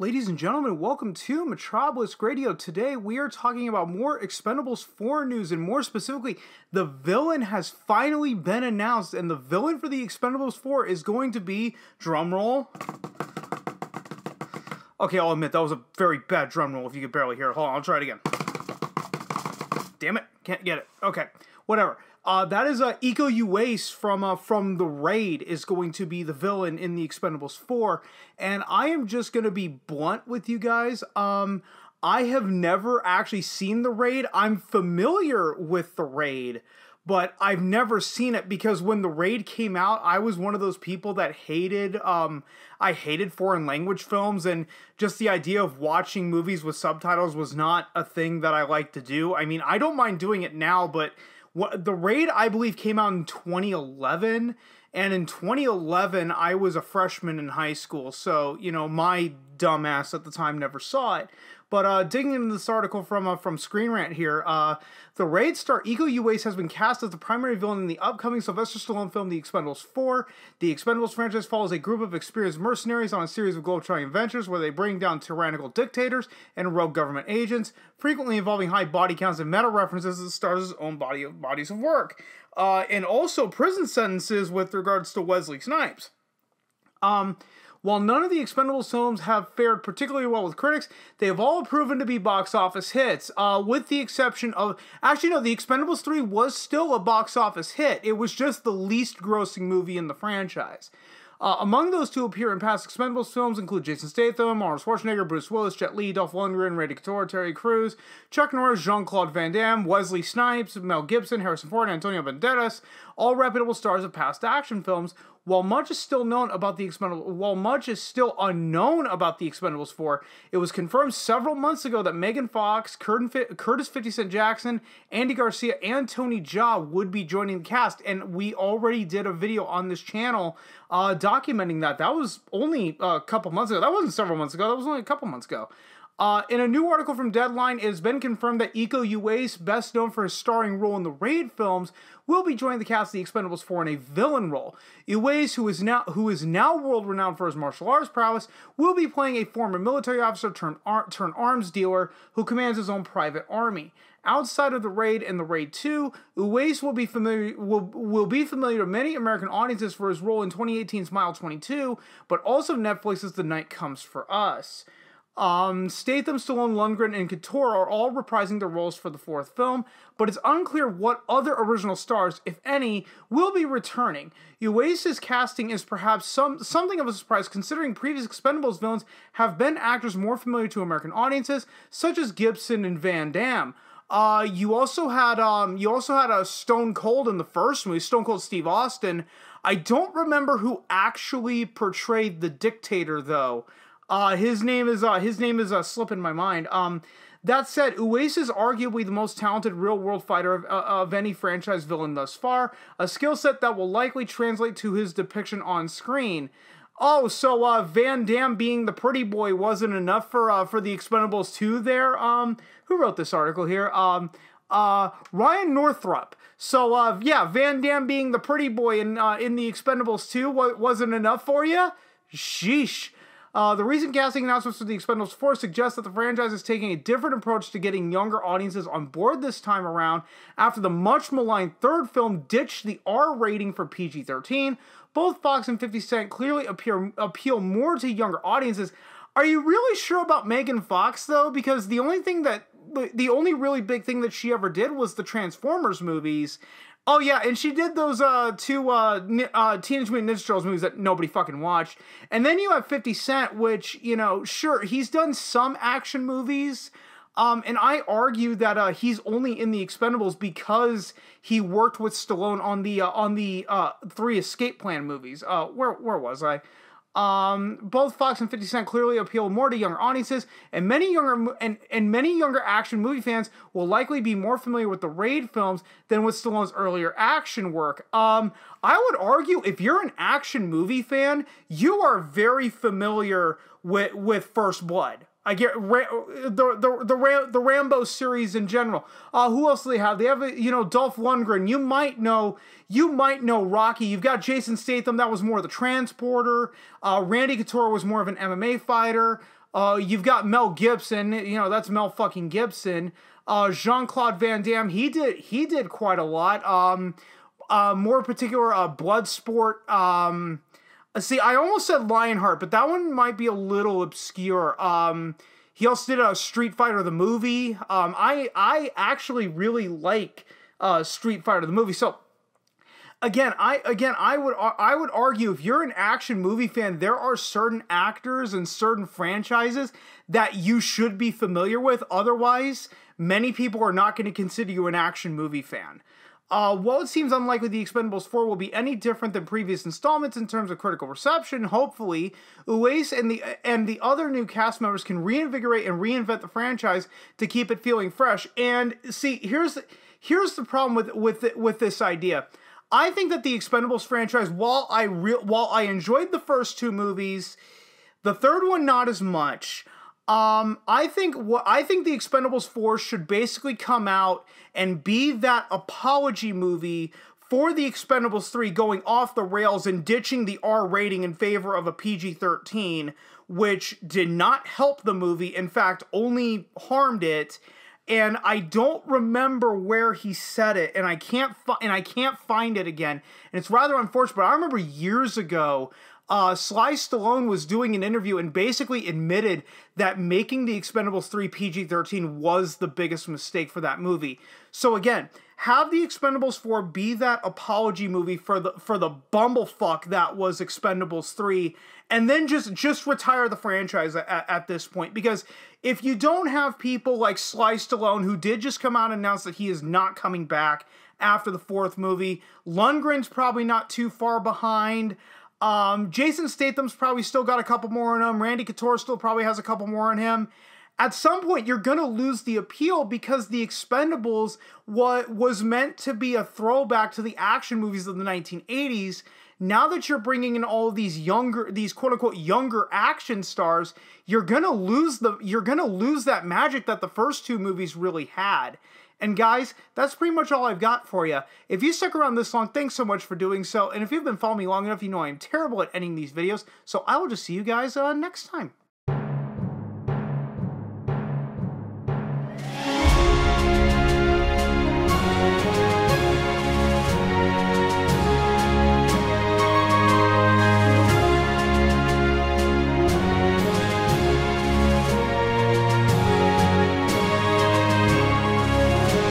Ladies and gentlemen, welcome to Metropolis Radio. Today we are talking about more Expendables 4 news and more specifically, the villain has finally been announced and the villain for the Expendables 4 is going to be drumroll. Okay, I'll admit that was a very bad drum roll. if you could barely hear it. Hold on, I'll try it again. Damn it, can't get it. Okay, whatever. Uh, that is uh, Iko Uwais from uh, from the Raid is going to be the villain in the Expendables Four, and I am just going to be blunt with you guys. Um, I have never actually seen the Raid. I'm familiar with the Raid, but I've never seen it because when the Raid came out, I was one of those people that hated. Um, I hated foreign language films, and just the idea of watching movies with subtitles was not a thing that I liked to do. I mean, I don't mind doing it now, but what the raid I believe came out in 2011, and in 2011 I was a freshman in high school, so you know my dumbass at the time never saw it. But uh, digging into this article from uh, from Screen Rant here, uh, the Raid star Ego Uwais has been cast as the primary villain in the upcoming Sylvester Stallone film The Expendables 4. The Expendables franchise follows a group of experienced mercenaries on a series of globe-trotting adventures where they bring down tyrannical dictators and rogue government agents, frequently involving high body counts and meta references to the stars' own body of, bodies of work, uh, and also prison sentences with regards to Wesley Snipes. Um, while none of the Expendables films have fared particularly well with critics, they have all proven to be box office hits, uh, with the exception of. Actually, no, The Expendables 3 was still a box office hit. It was just the least grossing movie in the franchise. Uh, among those to appear in past Expendables films include Jason Statham, Arnold Schwarzenegger, Bruce Willis, Jet Li, Dolph Lundgren, Ray Couture, Terry Crews, Chuck Norris, Jean-Claude Van Damme, Wesley Snipes, Mel Gibson, Harrison Ford, and Antonio Banderas, all reputable stars of past action films, while much is still known about the Expendables, while much is still unknown about the Expendables 4, it was confirmed several months ago that Megan Fox, Curtis 50 Cent Jackson, Andy Garcia, and Tony Jaa would be joining the cast, and we already did a video on this channel uh, documenting that. That was only a couple months ago. That wasn't several months ago. That was only a couple months ago. Uh, in a new article from Deadline, it has been confirmed that Iko Uwais, best known for his starring role in the Raid films, will be joining the cast of The Expendables 4 in a villain role. Uwais, who is now who is now world renowned for his martial arts prowess, will be playing a former military officer turned ar- turn arms dealer who commands his own private army. Outside of the Raid and the Raid 2, Uwais will be familiar will, will be familiar to many American audiences for his role in 2018's Mile 22, but also Netflix's The Night Comes for Us. Um, Statham, Stallone, Lundgren, and Katora are all reprising their roles for the fourth film, but it's unclear what other original stars, if any, will be returning. Uesu's casting is perhaps some something of a surprise, considering previous Expendables villains have been actors more familiar to American audiences, such as Gibson and Van Damme. Uh, you also had um, you also had a Stone Cold in the first movie, Stone Cold Steve Austin. I don't remember who actually portrayed the dictator though. Uh, his name is uh, his name is uh, slipping my mind. Um, that said, Uwais is arguably the most talented real world fighter of, uh, of any franchise villain thus far, a skill set that will likely translate to his depiction on screen. Oh, so uh, Van Damme being the pretty boy wasn't enough for uh, for the Expendables 2 there. Um, who wrote this article here? Um, uh, Ryan Northrup. So uh, yeah, Van Damme being the pretty boy in uh, in the Expendables 2 wasn't enough for you. Sheesh. Uh, the recent casting announcements for The Expendables 4 suggest that the franchise is taking a different approach to getting younger audiences on board this time around after the much maligned third film ditched the R rating for PG 13. Both Fox and 50 Cent clearly appear, appeal more to younger audiences. Are you really sure about Megan Fox, though? Because the only thing that the, the only really big thing that she ever did was the Transformers movies, Oh yeah, and she did those uh, two uh, uh, Teenage Mutant Ninja Turtles movies that nobody fucking watched. And then you have Fifty Cent, which you know, sure he's done some action movies, um, and I argue that uh, he's only in the Expendables because he worked with Stallone on the uh, on the uh, three Escape Plan movies. Uh, where where was I? Um, both Fox and 50 Cent clearly appeal more to younger audiences, and many younger and, and many younger action movie fans will likely be more familiar with the Raid films than with Stallone's earlier action work. Um, I would argue if you're an action movie fan, you are very familiar with with First Blood. I get Ra- the the the, Ram- the Rambo series in general. Uh, who else do they have? They have uh, you know Dolph Lundgren. You might know you might know Rocky. You've got Jason Statham. That was more the transporter. Uh, Randy Couture was more of an MMA fighter. Uh, you've got Mel Gibson. You know that's Mel fucking Gibson. Uh, Jean Claude Van Damme. He did he did quite a lot. Um, uh, more particular, Bloodsport. Um, uh, see, I almost said Lionheart, but that one might be a little obscure. Um, he also did a Street Fighter the movie. Um, I I actually really like uh, Street Fighter the movie. So again, I again I would I would argue if you're an action movie fan, there are certain actors and certain franchises that you should be familiar with. Otherwise, many people are not going to consider you an action movie fan. Uh, while it seems unlikely The Expendables 4 will be any different than previous installments in terms of critical reception, hopefully, Uwais and the and the other new cast members can reinvigorate and reinvent the franchise to keep it feeling fresh. And see, here's here's the problem with with the, with this idea. I think that the Expendables franchise, while I re- while I enjoyed the first two movies, the third one not as much. Um, I think what I think the Expendables 4 should basically come out and be that apology movie for the Expendables 3 going off the rails and ditching the R rating in favor of a PG 13, which did not help the movie, in fact, only harmed it. And I don't remember where he said it, and I can't and I can't find it again. And it's rather unfortunate. But I remember years ago, uh, Sly Stallone was doing an interview and basically admitted that making The Expendables 3 PG 13 was the biggest mistake for that movie. So, again, have The Expendables 4 be that apology movie for the, for the bumblefuck that was Expendables 3, and then just, just retire the franchise at, at this point. Because if you don't have people like Sly Stallone, who did just come out and announce that he is not coming back after the fourth movie, Lundgren's probably not too far behind. Um, Jason Statham's probably still got a couple more in him. Randy Couture still probably has a couple more in him. At some point, you're going to lose the appeal because The Expendables what was meant to be a throwback to the action movies of the 1980s. Now that you're bringing in all these younger, these quote unquote younger action stars, you're gonna lose the you're gonna lose that magic that the first two movies really had. And guys, that's pretty much all I've got for you. If you stuck around this long, thanks so much for doing so. And if you've been following me long enough, you know I'm terrible at ending these videos. So I will just see you guys uh, next time.